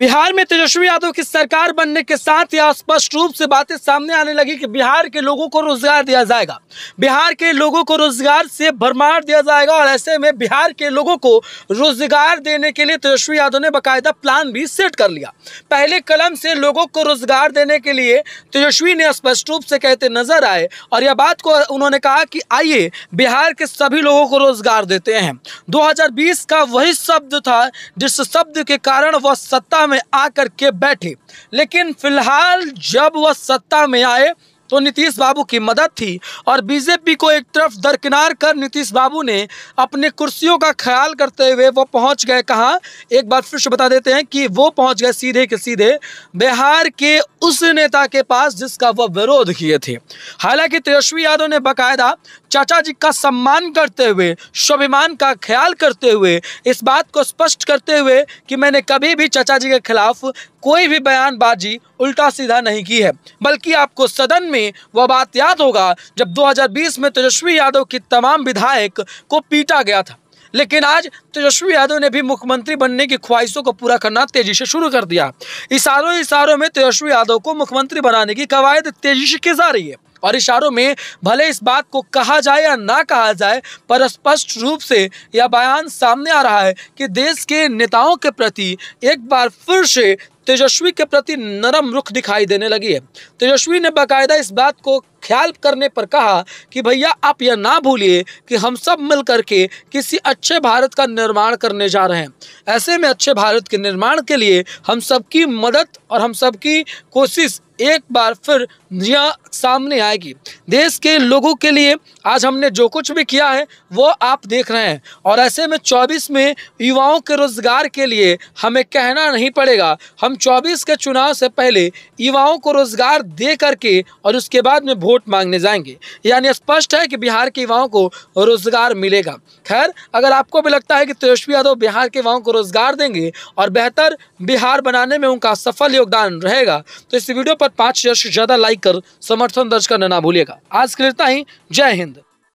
बिहार में तेजस्वी यादव की सरकार बनने के साथ यह स्पष्ट रूप से बातें सामने आने लगी कि बिहार के लोगों को रोजगार दिया जाएगा बिहार के लोगों को रोजगार से भरमार दिया जाएगा और ऐसे में बिहार के लोगों को रोजगार देने के लिए तेजस्वी यादव ने बकायदा प्लान भी सेट कर लिया पहले कलम से लोगों को रोजगार देने के लिए तेजस्वी ने स्पष्ट रूप से कहते नजर आए और यह बात को उन्होंने कहा कि आइए बिहार के सभी लोगों को रोजगार देते हैं दो का वही शब्द था जिस शब्द के कारण वह सत्ता में आकर के बैठे लेकिन फिलहाल जब वह सत्ता में आए तो नीतीश बाबू की मदद थी और बीजेपी को एक तरफ दरकिनार कर नीतीश बाबू ने अपने कुर्सियों का ख्याल करते हुए वो पहुंच गए कहाँ एक बार फिर से बता देते हैं कि वो पहुंच गए सीधे के सीधे बिहार के उस नेता के पास जिसका वह विरोध किए थे हालांकि तेजस्वी यादव ने बाकायदा चाचा जी का सम्मान करते हुए स्वाभिमान का ख्याल करते हुए इस बात को स्पष्ट करते हुए कि मैंने कभी भी चाचा जी के खिलाफ कोई भी बयानबाजी उल्टा सीधा नहीं की है बल्कि आपको सदन में वह बात याद होगा जब 2020 में तेजस्वी यादव की तमाम विधायक को पीटा गया था लेकिन आज तेजस्वी यादव ने भी मुख्यमंत्री बनने की ख्वाहिशों को पूरा करना तेजी से शुरू कर दिया इशारों इशारों में तेजस्वी यादव को मुख्यमंत्री बनाने की कवायद तेजी से की जा रही है और इशारों में भले इस बात को कहा जाए या ना कहा जाए पर स्पष्ट रूप से यह बयान सामने आ रहा है कि देश के नेताओं के प्रति एक बार फिर से तेजस्वी के प्रति नरम रुख दिखाई देने लगी है तेजस्वी ने बाकायदा इस बात को ख्याल करने पर कहा कि भैया आप यह ना भूलिए कि हम सब मिल करके किसी अच्छे भारत का निर्माण करने जा रहे हैं ऐसे में अच्छे भारत के निर्माण के लिए हम सबकी मदद और हम सबकी कोशिश एक बार फिर यह सामने आएगी देश के लोगों के लिए आज हमने जो कुछ भी किया है वो आप देख रहे हैं और ऐसे में 24 में युवाओं के रोज़गार के लिए हमें कहना नहीं पड़ेगा हम 24 के चुनाव से पहले युवाओं को रोज़गार दे करके और उसके बाद में वोट मांगने जाएंगे यानी स्पष्ट है कि बिहार के युवाओं को रोज़गार मिलेगा खैर अगर आपको भी लगता है कि तेजस्वी यादव बिहार के युवाओं को रोज़गार देंगे और बेहतर बिहार बनाने में उनका सफल योगदान रहेगा तो इस वीडियो पर पर पांच शेयर से ज्यादा लाइक कर समर्थन दर्ज करना ना भूलिएगा आज के लिए इतना ही जय हिंद